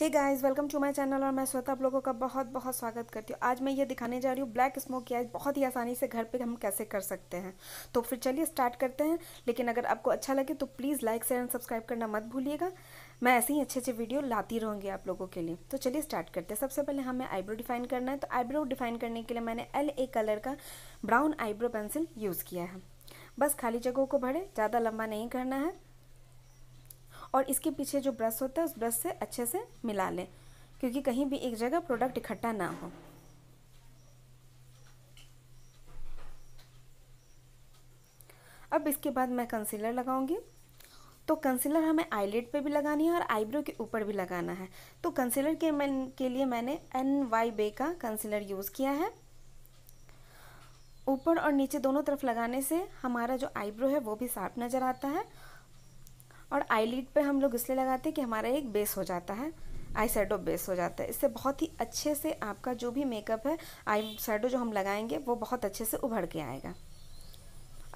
hey guys welcome to my channel और मैं श्वेता आप लोगों का बहुत बहुत स्वागत करती हूँ आज मैं ये दिखाने जा रही हूँ ब्लैक स्मोक या बहुत ही आसानी से घर पे हम कैसे कर सकते हैं तो फिर चलिए स्टार्ट करते हैं लेकिन अगर आपको अच्छा लगे तो please like share and subscribe करना मत भूलिएगा मैं ऐसे ही अच्छे अच्छे वीडियो लाती रहूँगी आप लोगों के लिए तो चलिए स्टार्ट करते हैं सबसे पहले हमें आईब्रो डिफाइन करना है तो आईब्रो डिफाइन करने के लिए मैंने एल ए कलर का ब्राउन आईब्रो पेंसिल यूज़ किया है बस खाली जगहों को भरे ज़्यादा लंबा नहीं करना है और इसके पीछे जो ब्रश होता है उस ब्रश से अच्छे से मिला लें क्योंकि कहीं भी एक जगह प्रोडक्ट इकट्ठा ना हो अब इसके बाद मैं कंसीलर लगाऊंगी तो कंसीलर हमें आईलेट पे भी लगानी है और आईब्रो के ऊपर भी लगाना है तो कंसीलर के मैं के लिए मैंने एन वाई बे का कंसीलर यूज़ किया है ऊपर और नीचे दोनों तरफ लगाने से हमारा जो आईब्रो है वो भी साफ़ नज़र आता है और आई लिड पर हम लोग इसलिए लगाते हैं कि हमारा एक बेस हो जाता है आई सैडो बेस हो जाता है इससे बहुत ही अच्छे से आपका जो भी मेकअप है आई सैडो जो हम लगाएंगे वो बहुत अच्छे से उभर के आएगा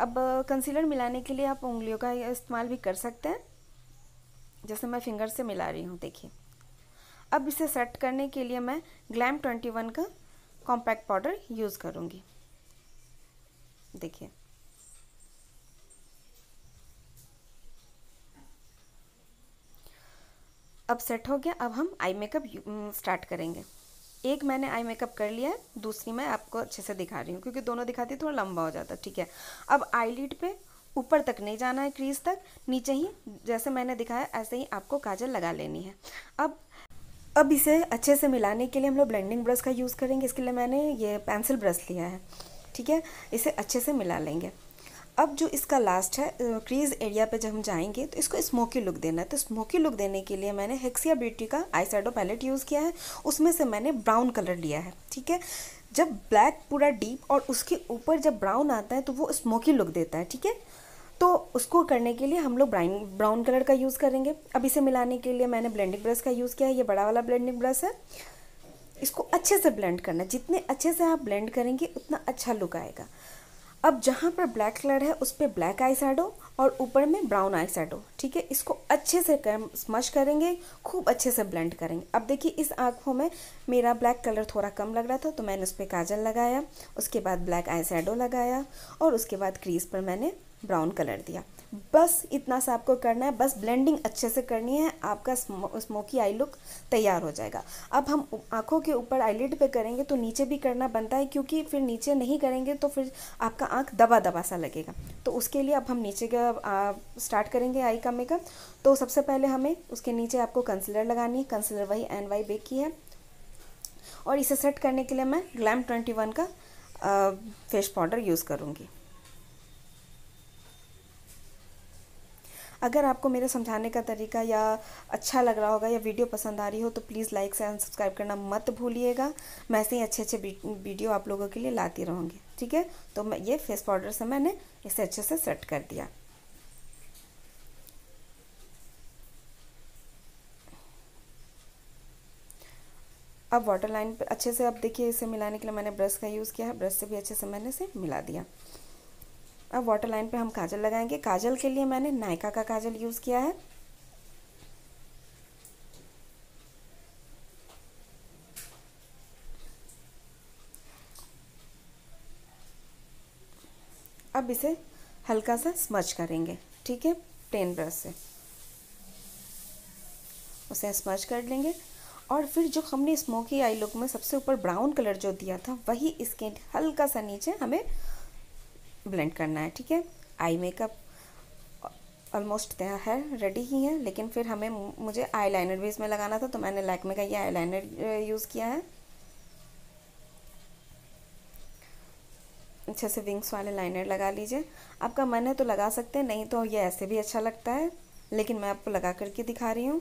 अब कंसीलर मिलाने के लिए आप उंगलियों का इस्तेमाल भी कर सकते हैं जैसे मैं फिंगर से मिला रही हूँ देखिए अब इसे सेट करने के लिए मैं ग्लैम ट्वेंटी वन का कॉम्पैक्ट पाउडर यूज़ करूँगी देखिए अब सेट हो गया अब हम आई मेकअप स्टार्ट करेंगे एक मैंने आई मेकअप कर लिया है दूसरी मैं आपको अच्छे से दिखा रही हूँ क्योंकि दोनों दिखाती थोड़ा लंबा हो जाता है ठीक है अब आई लिड पे ऊपर तक नहीं जाना है क्रीज तक नीचे ही जैसे मैंने दिखाया ऐसे ही आपको काजल लगा लेनी है अब अब इसे अच्छे से मिलाने के लिए हम लोग ब्लेंडिंग ब्रश का यूज़ करेंगे इसके लिए मैंने ये पेंसिल ब्रश लिया है ठीक है इसे अच्छे से मिला लेंगे अब जो इसका लास्ट है क्रीज एरिया पे जब हम जाएंगे तो इसको स्मोकी लुक देना है तो स्मोकी लुक देने के लिए मैंने हेक्सिया ब्यूटी का आई पैलेट यूज़ किया है उसमें से मैंने ब्राउन कलर लिया है ठीक है जब ब्लैक पूरा डीप और उसके ऊपर जब ब्राउन आता है तो वो स्मोकी लुक देता है ठीक है तो उसको करने के लिए हम लोग ब्राइन ब्राउन कलर का यूज़ करेंगे अब इसे मिलाने के लिए मैंने ब्लेंडिंग ब्रश का यूज़ किया है ये बड़ा वाला ब्लेंडिंग ब्रश है इसको अच्छे से ब्लेंड करना जितने अच्छे से आप ब्लेंड करेंगे उतना अच्छा लुक आएगा अब जहाँ पर ब्लैक कलर है उस पर ब्लैक आई और ऊपर में ब्राउन आई ठीक है इसको अच्छे से कर स्मश करेंगे खूब अच्छे से ब्लेंड करेंगे अब देखिए इस आँखों में मेरा ब्लैक कलर थोड़ा कम लग रहा था तो मैंने उस पर काजल लगाया उसके बाद ब्लैक आई लगाया और उसके बाद क्रीज पर मैंने ब्राउन कलर दिया बस इतना सा आपको करना है बस ब्लेंडिंग अच्छे से करनी है आपका स्मो, स्मोकी आई लुक तैयार हो जाएगा अब हम आँखों के ऊपर आईलिड पे करेंगे तो नीचे भी करना बनता है क्योंकि फिर नीचे नहीं करेंगे तो फिर आपका आँख दबा दबा सा लगेगा तो उसके लिए अब हम नीचे का आ, स्टार्ट करेंगे आई का मेकअप तो सबसे पहले हमें उसके नीचे आपको कंसिलर लगानी है कंसिलर वही एन वाई बेक की है और इसे सेट करने के लिए मैं ग्लैम ट्वेंटी वन का फेस पाउडर यूज़ करूँगी अगर आपको मेरे समझाने का तरीका या अच्छा लग रहा होगा या वीडियो पसंद आ रही हो तो प्लीज़ लाइक से एंड सब्सक्राइब करना मत भूलिएगा मैं ऐसे ही अच्छे अच्छे वीडियो आप लोगों के लिए लाती रहूँगी ठीक है तो मैं ये फेस पाउडर से मैंने इसे अच्छे से सेट कर दिया अब वाटर लाइन पर अच्छे से अब देखिए इसे मिलाने के लिए मैंने ब्रश का यूज़ किया है ब्रश से भी अच्छे से मैंने इसे मिला दिया अब वाटर लाइन पे हम काजल लगाएंगे काजल के लिए मैंने नायका का काजल यूज़ किया है अब इसे हल्का सा स्मच करेंगे ठीक है प्लेन ब्रश से उसे स्मच कर लेंगे और फिर जो हमने स्मोकी आई लुक में सबसे ऊपर ब्राउन कलर जो दिया था वही इसके हल्का सा नीचे हमें ब्लेंड करना है ठीक है आई मेकअप ऑलमोस्ट तैयार है रेडी ही है लेकिन फिर हमें मुझे आई लाइनर भी इसमें लगाना था तो मैंने लैकमे का ये आई लाइनर यूज़ किया है अच्छे से विंग्स वाले लाइनर लगा लीजिए आपका मन है तो लगा सकते हैं नहीं तो ये ऐसे भी अच्छा लगता है लेकिन मैं आपको लगा करके दिखा रही हूँ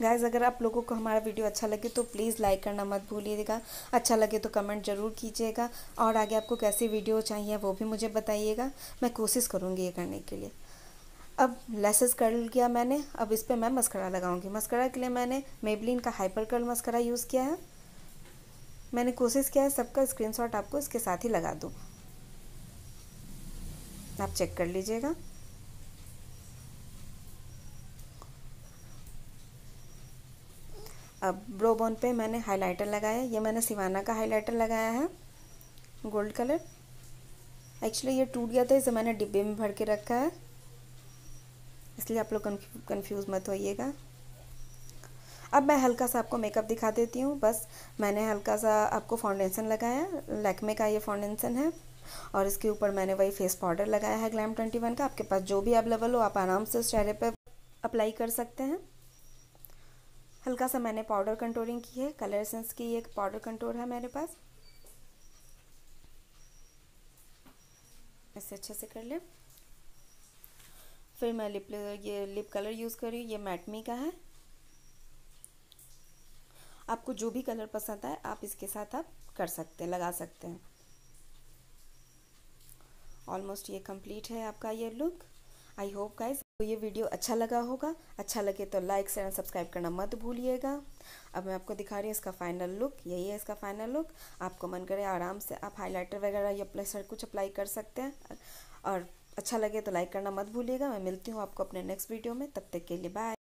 गाइज अगर आप लोगों को हमारा वीडियो अच्छा लगे तो प्लीज़ लाइक करना मत भूलिएगा अच्छा लगे तो कमेंट ज़रूर कीजिएगा और आगे आपको कैसी वीडियो चाहिए वो भी मुझे बताइएगा मैं कोशिश करूँगी ये करने के लिए अब लेसेस कर लिया मैंने अब इस पर मैं मस्करा लगाऊंगी मस्करा के लिए मैंने मेबलिन का हाइपर कर्ल मस्करा यूज़ किया है मैंने कोशिश किया है सबका स्क्रीनशॉट आपको इसके साथ ही लगा दूँ आप चेक कर लीजिएगा अब ब्रो बोन पे मैंने हाइलाइटर लगाया ये मैंने सिवाना का हाइलाइटर लगाया है गोल्ड कलर एक्चुअली ये टूट गया था इसे मैंने डिब्बे में भर के रखा है इसलिए आप लोग कन्फ्यूज़ मत होइएगा अब मैं हल्का सा आपको मेकअप दिखा देती हूँ बस मैंने हल्का सा आपको फाउंडेशन लगाया लैकमे का ये फाउंडेशन है और इसके ऊपर मैंने वही फेस पाउडर लगाया है ग्लैम ट्वेंटी वन का आपके पास जो भी अवेलेबल हो आप आराम से उस चेहरे पर अप्लाई कर सकते हैं हल्का सा मैंने पाउडर कंट्रोलिंग की है कलर सेंस की एक पाउडर कंट्रोल है मेरे पास ऐसे अच्छे से कर ले फिर मैं लिप ये लिप कलर यूज़ कर रही हूँ ये मैटमी का है आपको जो भी कलर पसंद आए आप इसके साथ आप कर सकते हैं लगा सकते हैं ऑलमोस्ट ये कंप्लीट है आपका ये लुक आई होप गाइस तो ये वीडियो अच्छा लगा होगा अच्छा लगे तो लाइक शेयर एंड सब्सक्राइब करना मत भूलिएगा अब मैं आपको दिखा रही हूँ इसका फाइनल लुक यही है इसका फाइनल लुक आपको मन करे आराम से आप हाइलाइटर वगैरह या प्लसर कुछ अप्लाई कर सकते हैं और अच्छा लगे तो लाइक करना मत भूलिएगा मैं मिलती हूँ आपको अपने नेक्स्ट वीडियो में तब तक के लिए बाय